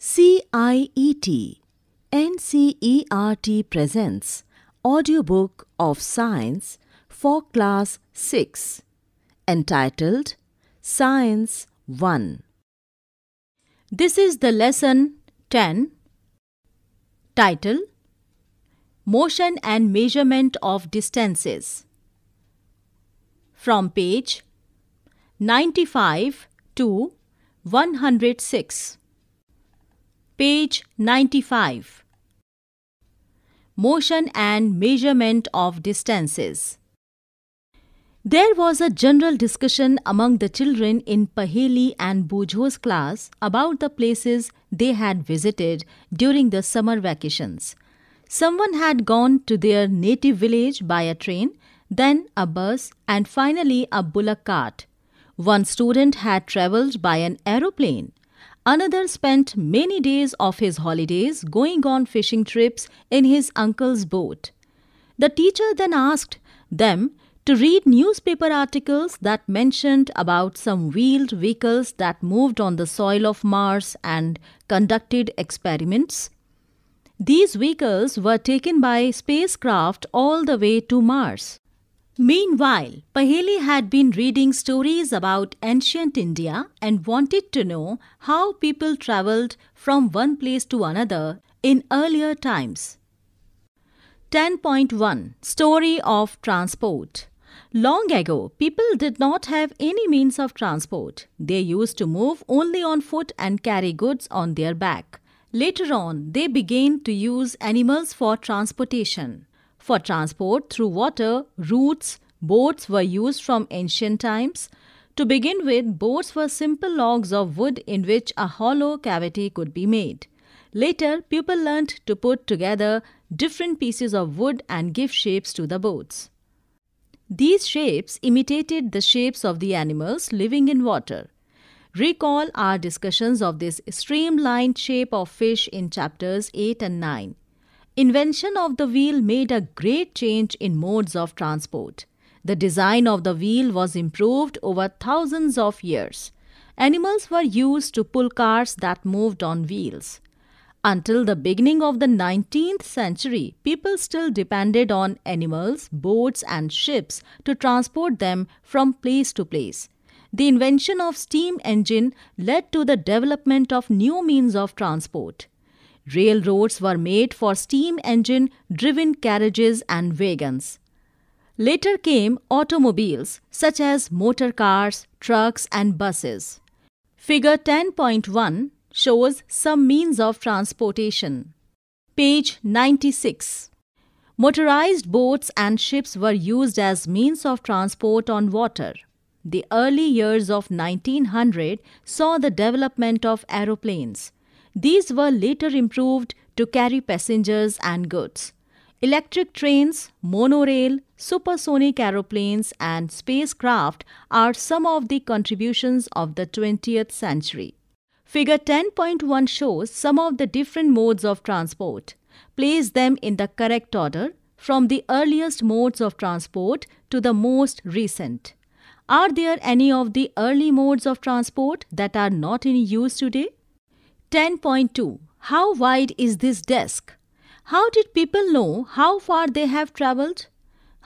CIET NCERT presents audiobook of science for class 6 entitled Science 1 This is the lesson 10 title Motion and measurement of distances from page 95 to 106 Page 95. Motion and Measurement of Distances. There was a general discussion among the children in Paheli and Bujho's class about the places they had visited during the summer vacations. Someone had gone to their native village by a train, then a bus, and finally a bullock cart. One student had travelled by an aeroplane. Another spent many days of his holidays going on fishing trips in his uncle's boat. The teacher then asked them to read newspaper articles that mentioned about some wheeled vehicles that moved on the soil of Mars and conducted experiments. These vehicles were taken by spacecraft all the way to Mars. Meanwhile, Paheli had been reading stories about ancient India and wanted to know how people travelled from one place to another in earlier times. 10.1 Story of Transport Long ago, people did not have any means of transport. They used to move only on foot and carry goods on their back. Later on, they began to use animals for transportation. For transport through water, routes, boats were used from ancient times. To begin with, boats were simple logs of wood in which a hollow cavity could be made. Later, people learned to put together different pieces of wood and give shapes to the boats. These shapes imitated the shapes of the animals living in water. Recall our discussions of this streamlined shape of fish in chapters 8 and 9. Invention of the wheel made a great change in modes of transport. The design of the wheel was improved over thousands of years. Animals were used to pull cars that moved on wheels. Until the beginning of the 19th century, people still depended on animals, boats, and ships to transport them from place to place. The invention of steam engine led to the development of new means of transport. Railroads were made for steam engine driven carriages and wagons. Later came automobiles such as motor cars, trucks, and buses. Figure 10.1 shows some means of transportation. Page 96. Motorized boats and ships were used as means of transport on water. The early years of 1900 saw the development of aeroplanes. These were later improved to carry passengers and goods. Electric trains, monorail, supersonic aeroplanes and spacecraft are some of the contributions of the 20th century. Figure 10.1 shows some of the different modes of transport. Place them in the correct order from the earliest modes of transport to the most recent. Are there any of the early modes of transport that are not in use today? 10.2 How wide is this desk? How did people know how far they have travelled?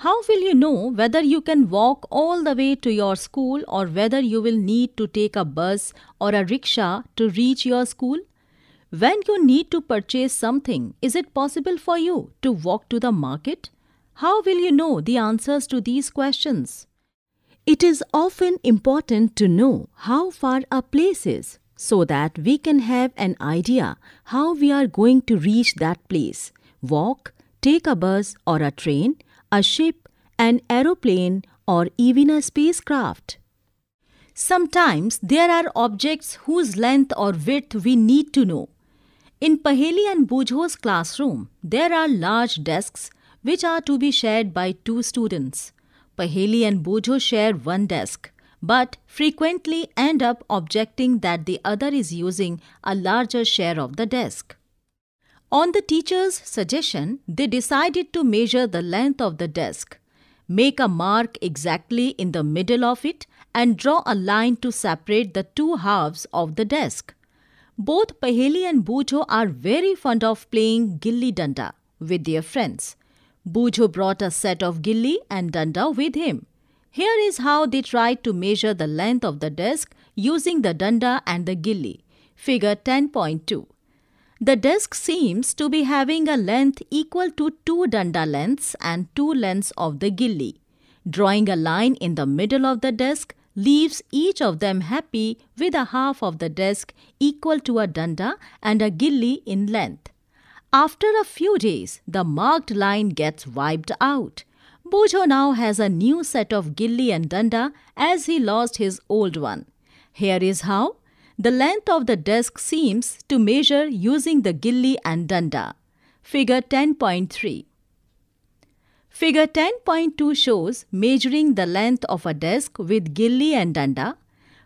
How will you know whether you can walk all the way to your school or whether you will need to take a bus or a rickshaw to reach your school? When you need to purchase something, is it possible for you to walk to the market? How will you know the answers to these questions? It is often important to know how far a place is so that we can have an idea how we are going to reach that place walk, take a bus or a train, a ship, an aeroplane, or even a spacecraft. Sometimes there are objects whose length or width we need to know. In Paheli and Bujho's classroom, there are large desks which are to be shared by two students. Paheli and Bujho share one desk but frequently end up objecting that the other is using a larger share of the desk. On the teacher's suggestion, they decided to measure the length of the desk, make a mark exactly in the middle of it, and draw a line to separate the two halves of the desk. Both Paheli and Bujo are very fond of playing gilli danda with their friends. Bujo brought a set of gilli and danda with him. Here is how they tried to measure the length of the desk using the danda and the gilli. Figure 10.2. The desk seems to be having a length equal to two danda lengths and two lengths of the gilli. Drawing a line in the middle of the desk leaves each of them happy with a half of the desk equal to a danda and a gilli in length. After a few days, the marked line gets wiped out. Bojo now has a new set of gilli and danda as he lost his old one. Here is how. The length of the desk seems to measure using the gilli and danda. Figure 10.3 Figure 10.2 shows measuring the length of a desk with gilli and danda.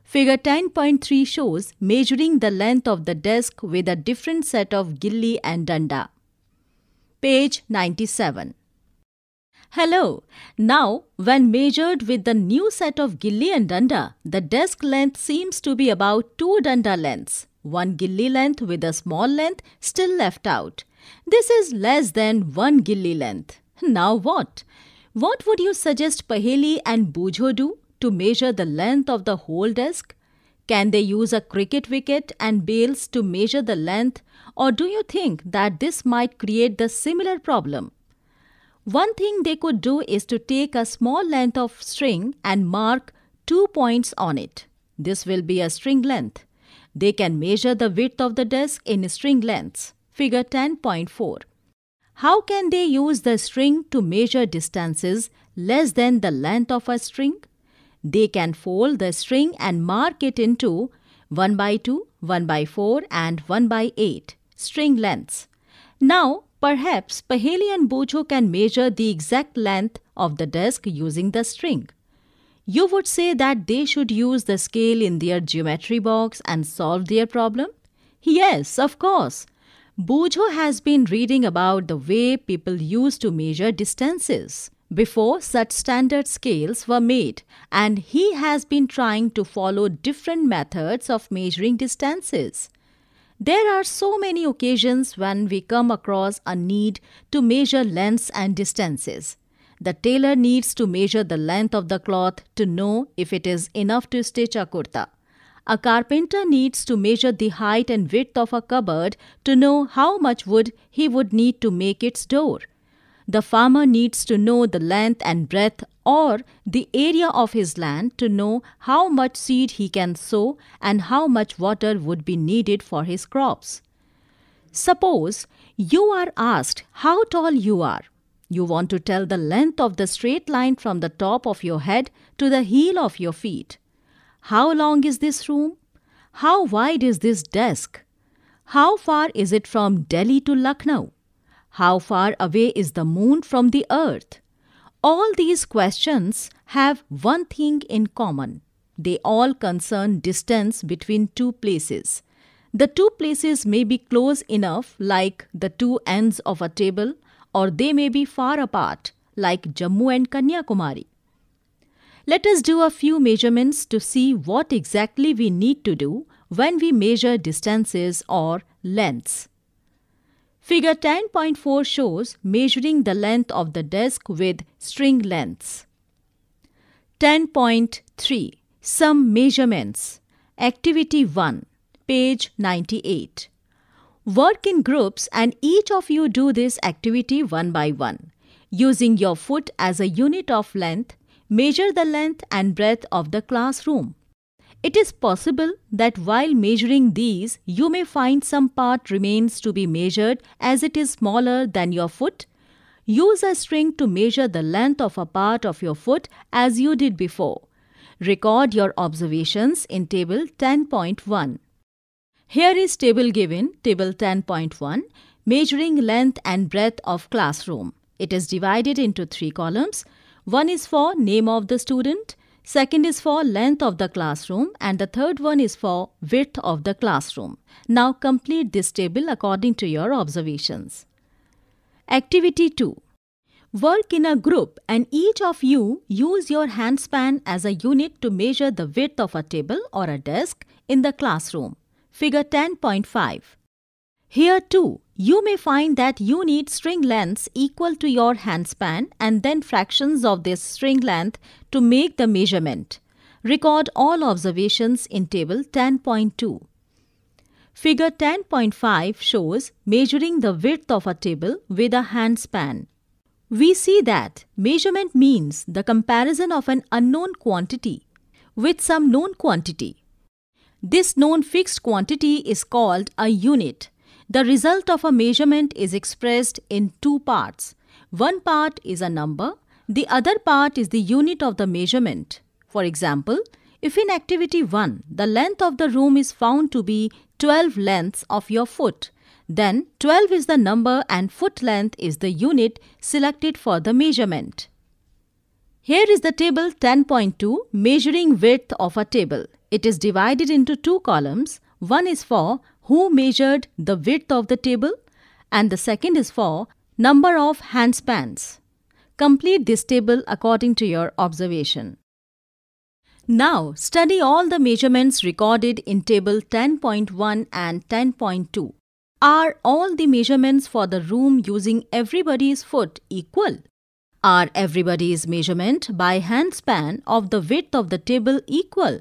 Figure 10.3 shows measuring the length of the desk with a different set of gilli and danda. Page 97 Hello. Now, when measured with the new set of gilli and danda, the desk length seems to be about two danda lengths, one gilli length with a small length still left out. This is less than one gilli length. Now what? What would you suggest Paheli and Bujho do to measure the length of the whole desk? Can they use a cricket wicket and bails to measure the length or do you think that this might create the similar problem? One thing they could do is to take a small length of string and mark two points on it. This will be a string length. They can measure the width of the disc in string lengths, figure 10.4. How can they use the string to measure distances less than the length of a string? They can fold the string and mark it into 1 by 2, 1 by 4 and 1 by 8 string lengths. Now Perhaps Paheli and Bojo can measure the exact length of the desk using the string. You would say that they should use the scale in their geometry box and solve their problem? Yes, of course. Bojo has been reading about the way people used to measure distances before such standard scales were made and he has been trying to follow different methods of measuring distances. There are so many occasions when we come across a need to measure lengths and distances. The tailor needs to measure the length of the cloth to know if it is enough to stitch a kurta. A carpenter needs to measure the height and width of a cupboard to know how much wood he would need to make its door. The farmer needs to know the length and breadth or the area of his land to know how much seed he can sow and how much water would be needed for his crops. Suppose you are asked how tall you are. You want to tell the length of the straight line from the top of your head to the heel of your feet. How long is this room? How wide is this desk? How far is it from Delhi to Lucknow? How far away is the moon from the earth? All these questions have one thing in common. They all concern distance between two places. The two places may be close enough, like the two ends of a table, or they may be far apart, like Jammu and Kanyakumari. Let us do a few measurements to see what exactly we need to do when we measure distances or lengths. Figure 10.4 shows measuring the length of the desk with string lengths. 10.3 Some measurements. Activity 1, page 98. Work in groups and each of you do this activity one by one. Using your foot as a unit of length, measure the length and breadth of the classroom. It is possible that while measuring these, you may find some part remains to be measured as it is smaller than your foot. Use a string to measure the length of a part of your foot as you did before. Record your observations in Table 10.1. Here is table given, Table 10.1, measuring length and breadth of classroom. It is divided into three columns. One is for name of the student, Second is for length of the classroom and the third one is for width of the classroom. Now complete this table according to your observations. Activity 2. Work in a group and each of you use your handspan as a unit to measure the width of a table or a desk in the classroom. Figure 10.5. Here too, you may find that you need string lengths equal to your hand span and then fractions of this string length to make the measurement. Record all observations in table 10.2. Figure 10.5 shows measuring the width of a table with a hand span. We see that measurement means the comparison of an unknown quantity with some known quantity. This known fixed quantity is called a unit the result of a measurement is expressed in two parts. One part is a number, the other part is the unit of the measurement. For example, if in activity 1 the length of the room is found to be 12 lengths of your foot, then 12 is the number and foot length is the unit selected for the measurement. Here is the table 10.2 measuring width of a table. It is divided into two columns. One is for who measured the width of the table and the second is for number of handspans. Complete this table according to your observation. Now study all the measurements recorded in table 10.1 and 10.2. Are all the measurements for the room using everybody's foot equal? Are everybody's measurement by handspan of the width of the table equal?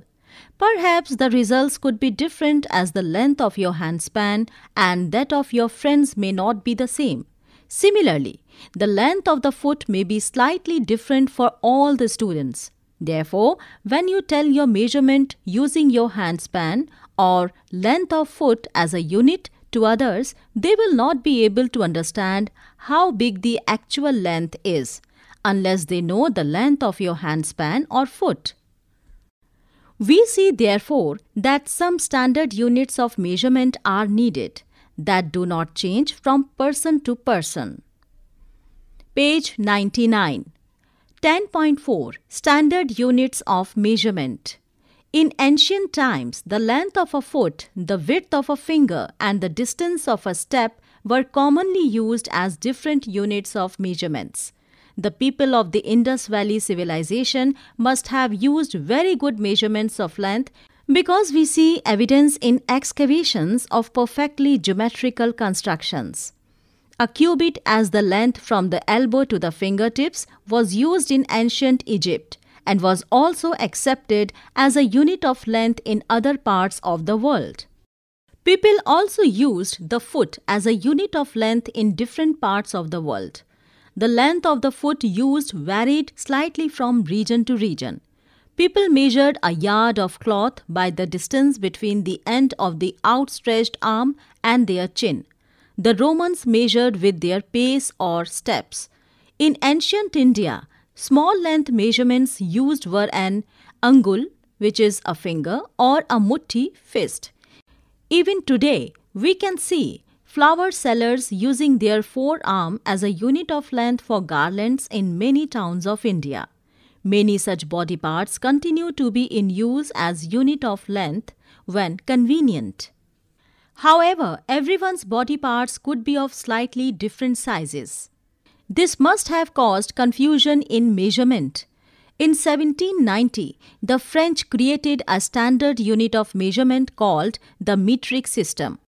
Perhaps the results could be different as the length of your handspan and that of your friends may not be the same. Similarly, the length of the foot may be slightly different for all the students. Therefore, when you tell your measurement using your handspan or length of foot as a unit to others, they will not be able to understand how big the actual length is unless they know the length of your handspan or foot. We see therefore that some standard units of measurement are needed that do not change from person to person. Page 99 10.4 Standard Units of Measurement In ancient times, the length of a foot, the width of a finger and the distance of a step were commonly used as different units of measurements. The people of the Indus Valley civilization must have used very good measurements of length because we see evidence in excavations of perfectly geometrical constructions. A cubit as the length from the elbow to the fingertips was used in ancient Egypt and was also accepted as a unit of length in other parts of the world. People also used the foot as a unit of length in different parts of the world. The length of the foot used varied slightly from region to region. People measured a yard of cloth by the distance between the end of the outstretched arm and their chin. The Romans measured with their pace or steps. In ancient India, small length measurements used were an angul, which is a finger, or a mutti, fist. Even today, we can see Flower sellers using their forearm as a unit of length for garlands in many towns of India. Many such body parts continue to be in use as unit of length when convenient. However, everyone's body parts could be of slightly different sizes. This must have caused confusion in measurement. In 1790, the French created a standard unit of measurement called the metric system.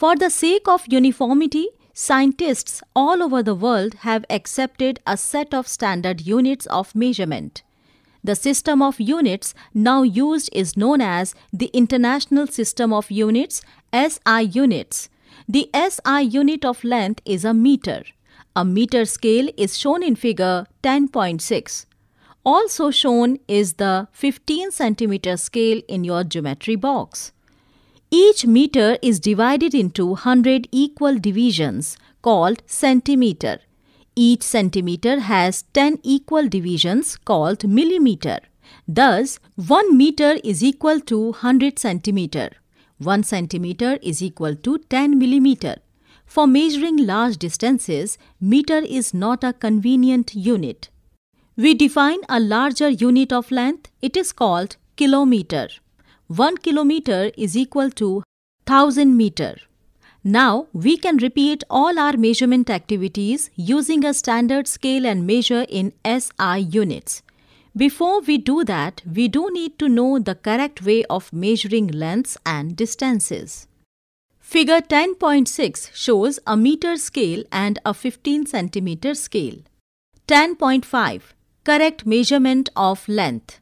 For the sake of uniformity, scientists all over the world have accepted a set of standard units of measurement. The system of units now used is known as the International System of Units, SI units. The SI unit of length is a meter. A meter scale is shown in figure 10.6. Also shown is the 15 centimeter scale in your geometry box. Each meter is divided into 100 equal divisions called centimeter. Each centimeter has 10 equal divisions called millimeter. Thus, 1 meter is equal to 100 centimeter. 1 centimeter is equal to 10 millimeter. For measuring large distances, meter is not a convenient unit. We define a larger unit of length. It is called kilometer. 1 kilometer is equal to 1000 meter. Now we can repeat all our measurement activities using a standard scale and measure in SI units. Before we do that, we do need to know the correct way of measuring lengths and distances. Figure 10.6 shows a meter scale and a 15 centimeter scale. 10.5 Correct measurement of length.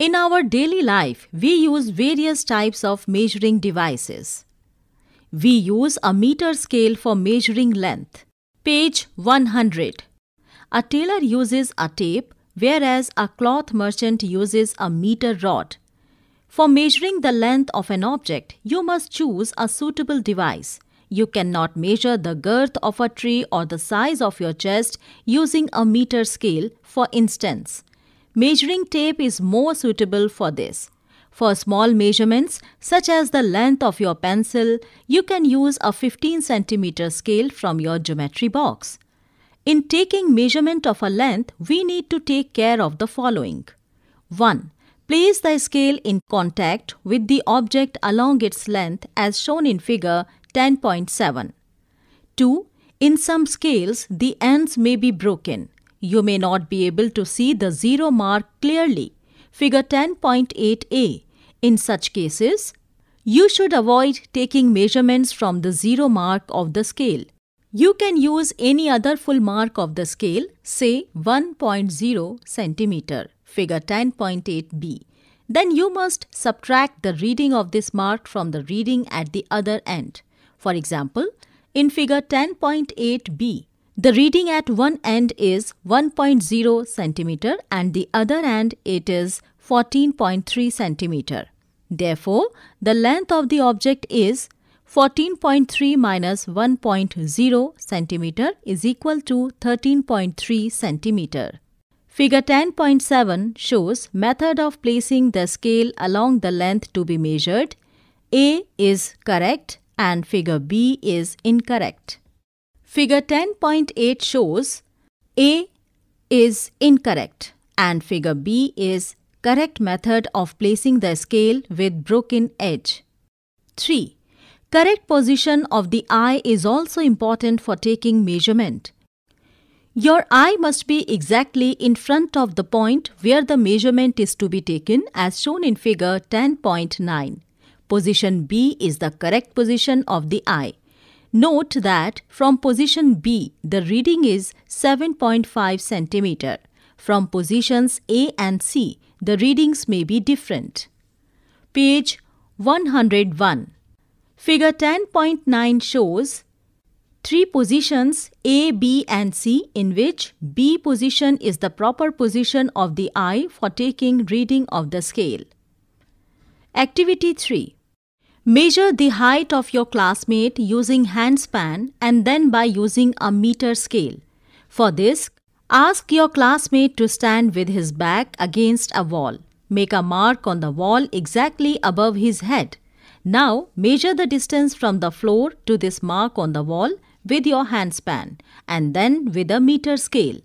In our daily life, we use various types of measuring devices. We use a meter scale for measuring length. Page 100. A tailor uses a tape, whereas a cloth merchant uses a meter rod. For measuring the length of an object, you must choose a suitable device. You cannot measure the girth of a tree or the size of your chest using a meter scale, for instance. Measuring tape is more suitable for this. For small measurements, such as the length of your pencil, you can use a 15 cm scale from your geometry box. In taking measurement of a length, we need to take care of the following. 1. Place the scale in contact with the object along its length as shown in figure 10.7. 2. In some scales, the ends may be broken you may not be able to see the zero mark clearly, figure 10.8a. In such cases, you should avoid taking measurements from the zero mark of the scale. You can use any other full mark of the scale, say 1.0 cm, figure 10.8b. Then you must subtract the reading of this mark from the reading at the other end. For example, in figure 10.8b, the reading at one end is 1.0 centimeter and the other end it is 14.3 centimeter. Therefore, the length of the object is 14.3 minus 1.0 centimeter is equal to 13.3 centimeter. Figure 10.7 shows method of placing the scale along the length to be measured. A is correct and figure B is incorrect. Figure 10.8 shows A is incorrect and figure B is correct method of placing the scale with broken edge. 3. Correct position of the eye is also important for taking measurement. Your eye must be exactly in front of the point where the measurement is to be taken as shown in figure 10.9. Position B is the correct position of the eye. Note that from position B, the reading is 7.5 centimeter. From positions A and C, the readings may be different. Page 101. Figure 10.9 shows three positions A, B and C in which B position is the proper position of the eye for taking reading of the scale. Activity 3. Measure the height of your classmate using handspan and then by using a meter scale. For this, ask your classmate to stand with his back against a wall. Make a mark on the wall exactly above his head. Now measure the distance from the floor to this mark on the wall with your handspan and then with a meter scale.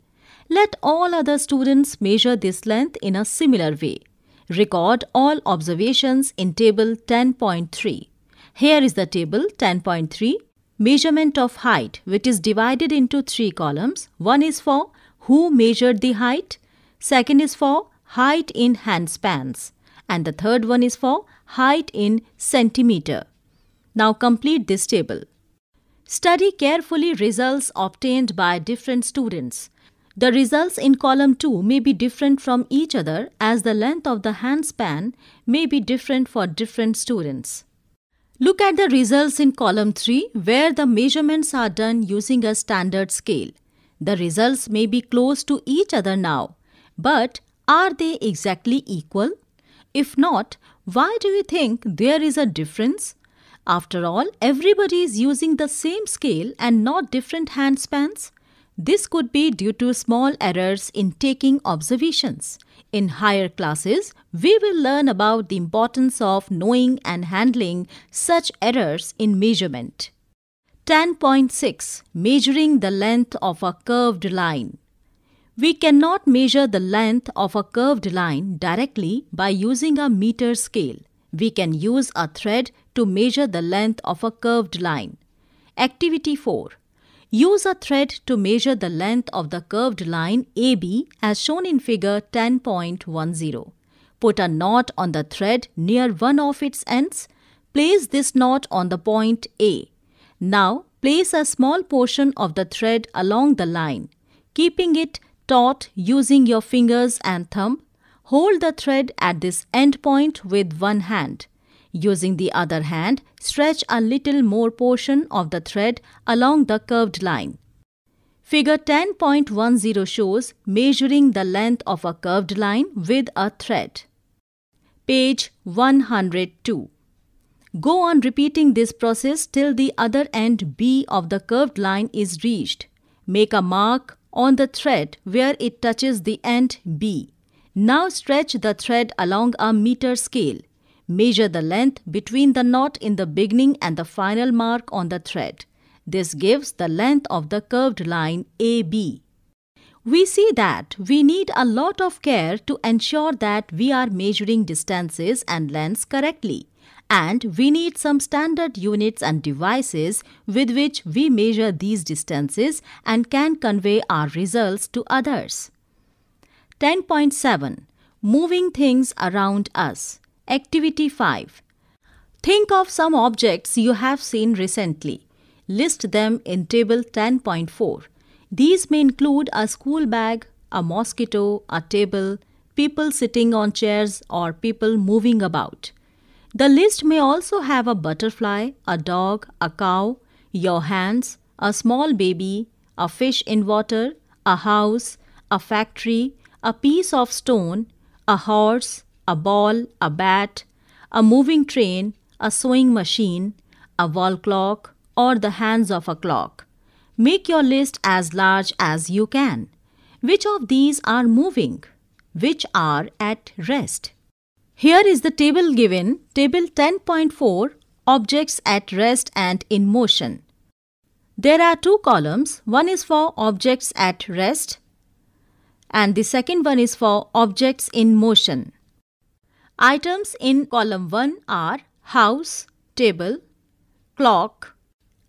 Let all other students measure this length in a similar way. Record all observations in table 10.3. Here is the table 10.3. Measurement of height which is divided into three columns. One is for who measured the height. Second is for height in handspans. And the third one is for height in centimeter. Now complete this table. Study carefully results obtained by different students. The results in column 2 may be different from each other as the length of the hand span may be different for different students. Look at the results in column 3 where the measurements are done using a standard scale. The results may be close to each other now, but are they exactly equal? If not, why do you think there is a difference? After all, everybody is using the same scale and not different hand spans. This could be due to small errors in taking observations. In higher classes, we will learn about the importance of knowing and handling such errors in measurement. 10.6 Measuring the length of a curved line. We cannot measure the length of a curved line directly by using a meter scale. We can use a thread to measure the length of a curved line. Activity 4 Use a thread to measure the length of the curved line AB as shown in figure 10.10. Put a knot on the thread near one of its ends. Place this knot on the point A. Now, place a small portion of the thread along the line. Keeping it taut using your fingers and thumb, hold the thread at this end point with one hand. Using the other hand, stretch a little more portion of the thread along the curved line. Figure 10.10 shows measuring the length of a curved line with a thread. Page 102. Go on repeating this process till the other end B of the curved line is reached. Make a mark on the thread where it touches the end B. Now stretch the thread along a meter scale. Measure the length between the knot in the beginning and the final mark on the thread. This gives the length of the curved line AB. We see that we need a lot of care to ensure that we are measuring distances and lengths correctly. And we need some standard units and devices with which we measure these distances and can convey our results to others. 10.7 Moving things around us. Activity 5. Think of some objects you have seen recently. List them in table 10.4. These may include a school bag, a mosquito, a table, people sitting on chairs or people moving about. The list may also have a butterfly, a dog, a cow, your hands, a small baby, a fish in water, a house, a factory, a piece of stone, a horse, a ball, a bat, a moving train, a sewing machine, a wall clock, or the hands of a clock. Make your list as large as you can. Which of these are moving? Which are at rest? Here is the table given, table 10.4, objects at rest and in motion. There are two columns, one is for objects at rest and the second one is for objects in motion. Items in column 1 are house, table, clock.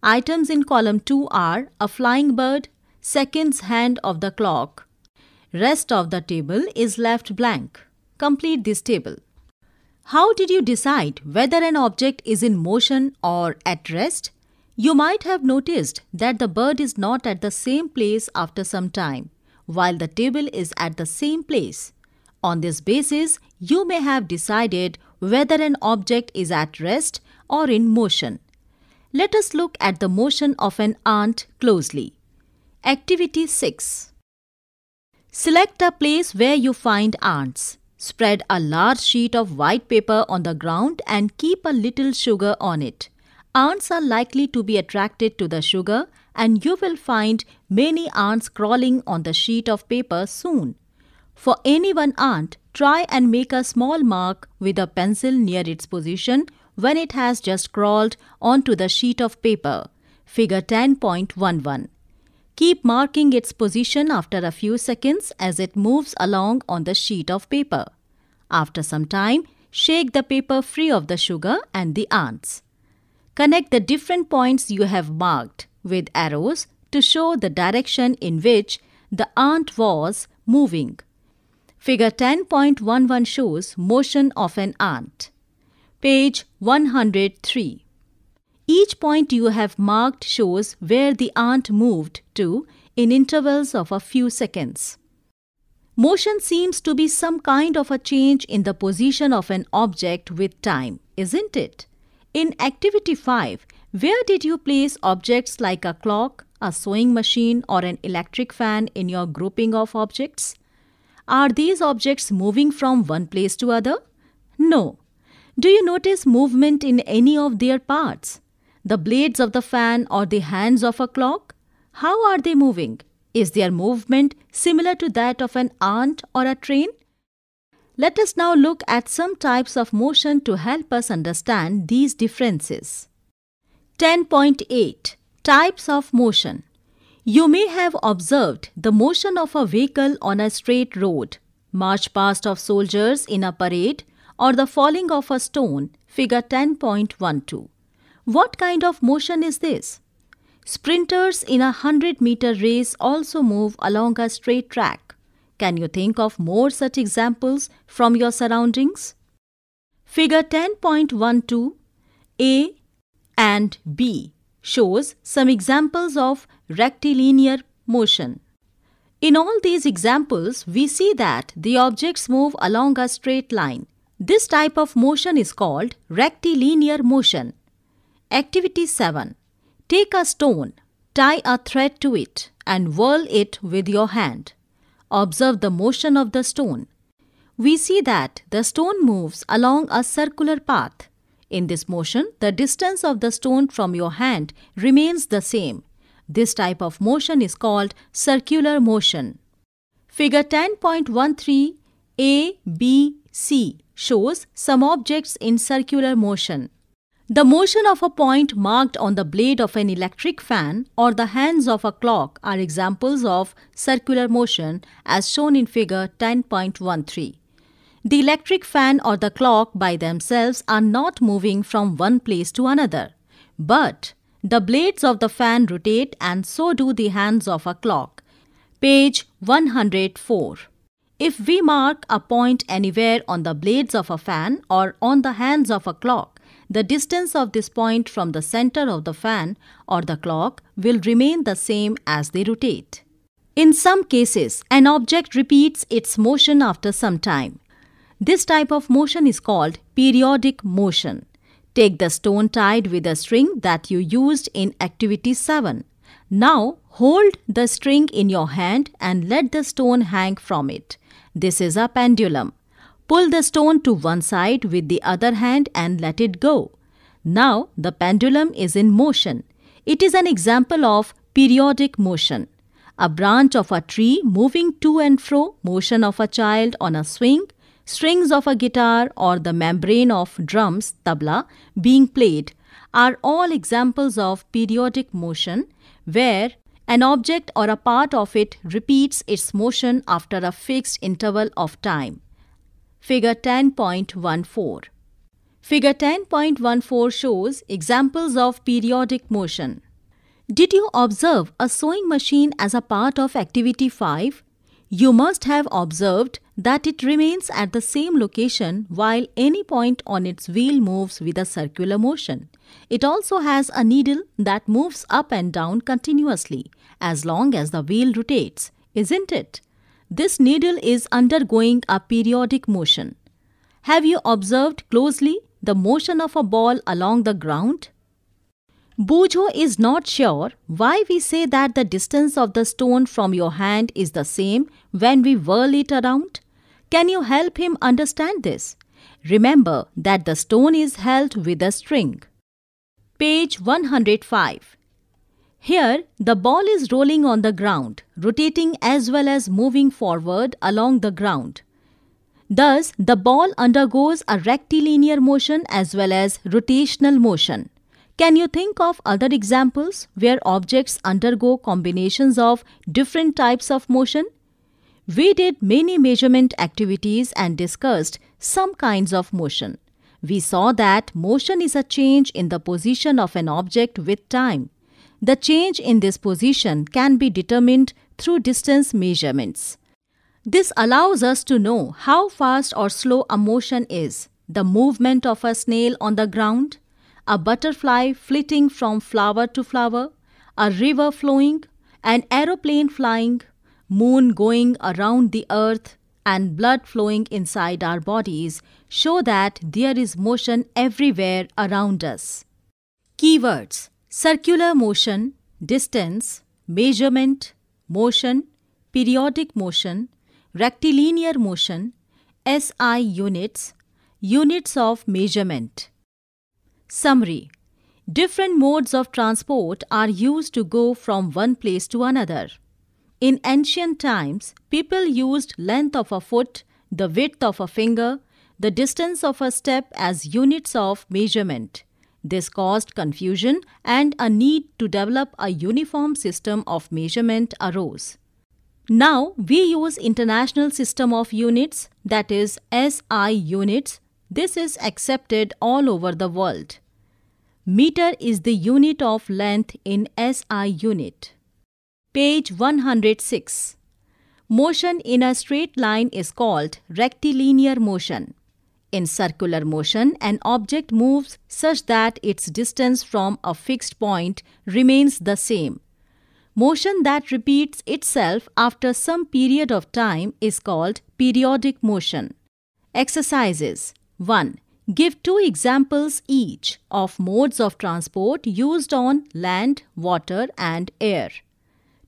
Items in column 2 are a flying bird, seconds hand of the clock. Rest of the table is left blank. Complete this table. How did you decide whether an object is in motion or at rest? You might have noticed that the bird is not at the same place after some time, while the table is at the same place. On this basis, you may have decided whether an object is at rest or in motion. Let us look at the motion of an ant closely. Activity 6 Select a place where you find ants. Spread a large sheet of white paper on the ground and keep a little sugar on it. Ants are likely to be attracted to the sugar and you will find many ants crawling on the sheet of paper soon. For any one ant, try and make a small mark with a pencil near its position when it has just crawled onto the sheet of paper. Figure 10.11. Keep marking its position after a few seconds as it moves along on the sheet of paper. After some time, shake the paper free of the sugar and the ants. Connect the different points you have marked with arrows to show the direction in which the ant was moving. Figure 10.11 shows motion of an ant. Page 103. Each point you have marked shows where the ant moved to in intervals of a few seconds. Motion seems to be some kind of a change in the position of an object with time, isn't it? In Activity 5, where did you place objects like a clock, a sewing machine or an electric fan in your grouping of objects? Are these objects moving from one place to other? No. Do you notice movement in any of their parts? The blades of the fan or the hands of a clock? How are they moving? Is their movement similar to that of an ant or a train? Let us now look at some types of motion to help us understand these differences. 10.8 Types of Motion you may have observed the motion of a vehicle on a straight road, march past of soldiers in a parade, or the falling of a stone, figure 10.12. What kind of motion is this? Sprinters in a 100 meter race also move along a straight track. Can you think of more such examples from your surroundings? Figure 10.12 A and B shows some examples of rectilinear motion. In all these examples, we see that the objects move along a straight line. This type of motion is called rectilinear motion. Activity 7. Take a stone, tie a thread to it and whirl it with your hand. Observe the motion of the stone. We see that the stone moves along a circular path. In this motion, the distance of the stone from your hand remains the same. This type of motion is called circular motion. Figure 10.13 A, B, C shows some objects in circular motion. The motion of a point marked on the blade of an electric fan or the hands of a clock are examples of circular motion as shown in figure 10.13. The electric fan or the clock by themselves are not moving from one place to another, but the blades of the fan rotate and so do the hands of a clock. Page 104. If we mark a point anywhere on the blades of a fan or on the hands of a clock, the distance of this point from the center of the fan or the clock will remain the same as they rotate. In some cases, an object repeats its motion after some time. This type of motion is called periodic motion. Take the stone tied with a string that you used in activity 7. Now hold the string in your hand and let the stone hang from it. This is a pendulum. Pull the stone to one side with the other hand and let it go. Now the pendulum is in motion. It is an example of periodic motion. A branch of a tree moving to and fro, motion of a child on a swing, strings of a guitar or the membrane of drums, tabla, being played are all examples of periodic motion where an object or a part of it repeats its motion after a fixed interval of time. Figure 10.14 Figure 10.14 shows examples of periodic motion. Did you observe a sewing machine as a part of activity 5 you must have observed that it remains at the same location while any point on its wheel moves with a circular motion. It also has a needle that moves up and down continuously as long as the wheel rotates, isn't it? This needle is undergoing a periodic motion. Have you observed closely the motion of a ball along the ground? Bojo is not sure why we say that the distance of the stone from your hand is the same when we whirl it around. Can you help him understand this? Remember that the stone is held with a string. Page 105. Here, the ball is rolling on the ground, rotating as well as moving forward along the ground. Thus, the ball undergoes a rectilinear motion as well as rotational motion. Can you think of other examples where objects undergo combinations of different types of motion? We did many measurement activities and discussed some kinds of motion. We saw that motion is a change in the position of an object with time. The change in this position can be determined through distance measurements. This allows us to know how fast or slow a motion is, the movement of a snail on the ground, a butterfly flitting from flower to flower, a river flowing, an aeroplane flying, moon going around the earth, and blood flowing inside our bodies show that there is motion everywhere around us. Keywords circular motion, distance, measurement, motion, periodic motion, rectilinear motion, SI units, units of measurement. Summary Different modes of transport are used to go from one place to another. In ancient times, people used length of a foot, the width of a finger, the distance of a step as units of measurement. This caused confusion and a need to develop a uniform system of measurement arose. Now we use international system of units that is SI units. This is accepted all over the world. Meter is the unit of length in SI unit. Page 106. Motion in a straight line is called rectilinear motion. In circular motion, an object moves such that its distance from a fixed point remains the same. Motion that repeats itself after some period of time is called periodic motion. Exercises 1. Give two examples each of modes of transport used on land, water and air.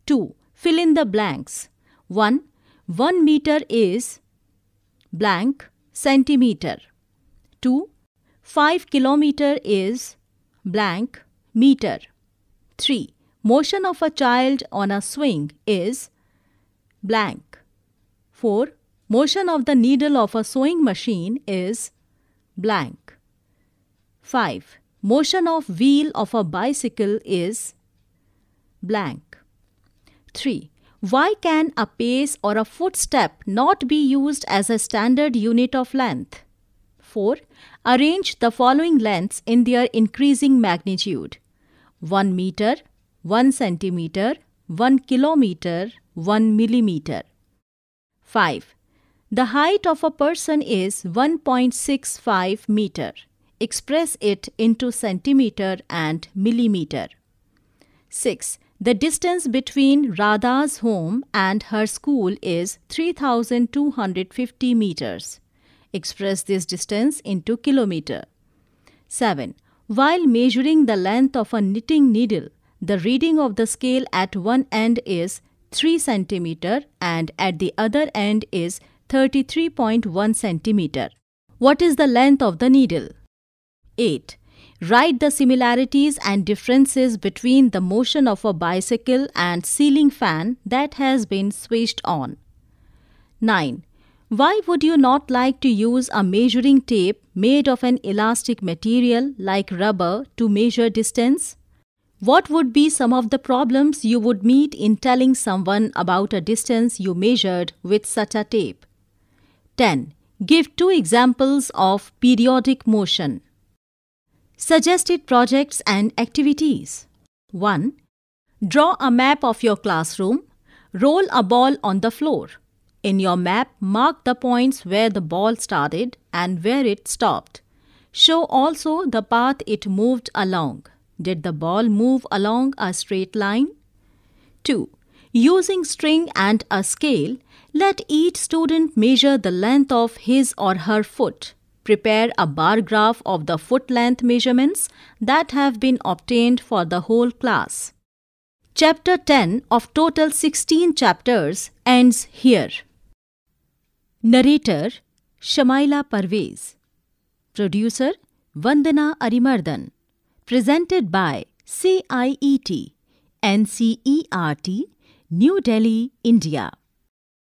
2. Fill in the blanks. 1. 1 meter is blank centimeter. 2. 5 kilometer is blank meter. 3. Motion of a child on a swing is blank. 4. Motion of the needle of a sewing machine is blank. 5. Motion of wheel of a bicycle is blank. 3. Why can a pace or a footstep not be used as a standard unit of length? 4. Arrange the following lengths in their increasing magnitude. 1 meter, 1 centimeter, 1 kilometer, 1 millimeter. 5. The height of a person is 1.65 meter. Express it into centimeter and millimeter. 6. The distance between Radha's home and her school is 3250 meters. Express this distance into kilometer. 7. While measuring the length of a knitting needle, the reading of the scale at one end is 3 centimeter and at the other end is 33.1 centimeter. What is the length of the needle? 8. Write the similarities and differences between the motion of a bicycle and ceiling fan that has been switched on. 9. Why would you not like to use a measuring tape made of an elastic material like rubber to measure distance? What would be some of the problems you would meet in telling someone about a distance you measured with such a tape? 10. Give two examples of periodic motion. Suggested projects and activities. 1. Draw a map of your classroom. Roll a ball on the floor. In your map, mark the points where the ball started and where it stopped. Show also the path it moved along. Did the ball move along a straight line? 2. Using string and a scale, let each student measure the length of his or her foot. Prepare a bar graph of the foot length measurements that have been obtained for the whole class. Chapter 10 of total 16 chapters ends here. Narrator Shamaila Parvez Producer Vandana Arimardhan Presented by CIET NCERT New Delhi, India